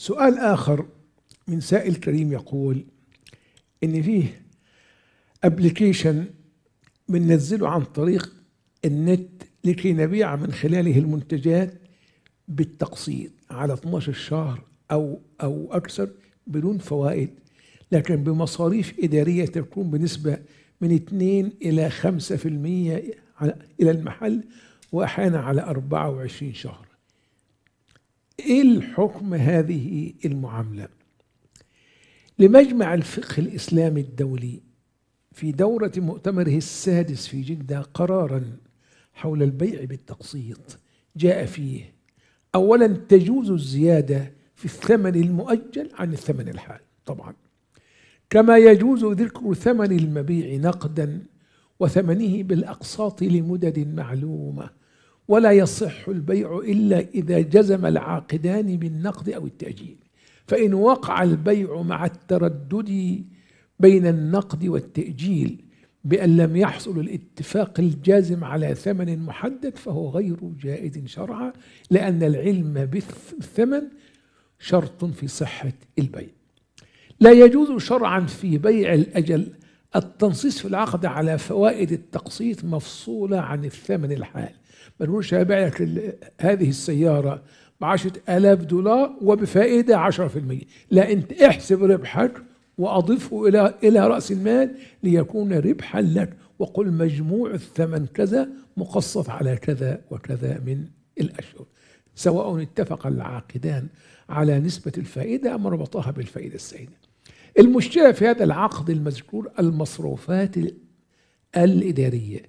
سؤال آخر من سائل كريم يقول إن فيه أبليكيشن بننزله عن طريق النت لكي نبيع من خلاله المنتجات بالتقسيط على 12 شهر أو أو أكثر بدون فوائد لكن بمصاريف إدارية تكون بنسبة من 2 إلى 5% إلى المحل وأحيانا على 24 شهر ايه الحكم هذه المعامله لمجمع الفقه الاسلامي الدولي في دوره مؤتمره السادس في جده قرارا حول البيع بالتقسيط جاء فيه اولا تجوز الزياده في الثمن المؤجل عن الثمن الحال طبعا كما يجوز ذكر ثمن المبيع نقدا وثمنه بالاقساط لمدد معلومه ولا يصح البيع إلا إذا جزم العاقدان بالنقد أو التأجيل فإن وقع البيع مع التردد بين النقد والتأجيل بأن لم يحصل الاتفاق الجازم على ثمن محدد فهو غير جائز شرعا لأن العلم بالثمن شرط في صحة البيع لا يجوز شرعا في بيع الأجل التنصيص في العقد على فوائد التقسيط مفصولة عن الثمن الحال ما نقولش هبيع لك هذه السيارة ب 10000 دولار وبفائدة 10% لا أنت احسب ربحك وأضفه إلى إلى رأس المال ليكون ربحا لك وقل مجموع الثمن كذا مقسط على كذا وكذا من الأشهر سواء اتفق العاقدان على نسبة الفائدة أم ربطها بالفائدة السيدة المشكلة في هذا العقد المذكور المصروفات الإدارية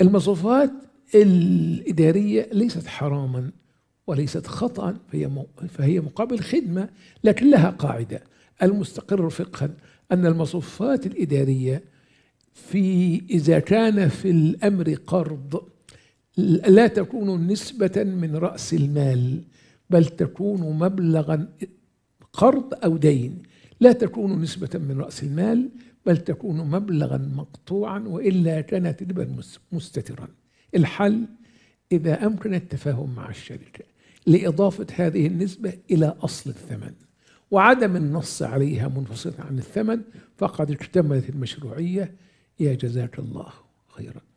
المصروفات الإدارية ليست حراما وليست خطأ فهي فهي مقابل خدمة لكن لها قاعدة المستقر فقها أن المصروفات الإدارية في إذا كان في الأمر قرض لا تكون نسبة من رأس المال بل تكون مبلغا قرض أو دين لا تكون نسبة من رأس المال بل تكون مبلغا مقطوعا وإلا كان ربا مستترا الحل إذا أمكن التفاهم مع الشركة لإضافة هذه النسبة إلى أصل الثمن وعدم النص عليها منفصلا عن الثمن فقد اكتملت المشروعية يا جزاك الله خيرا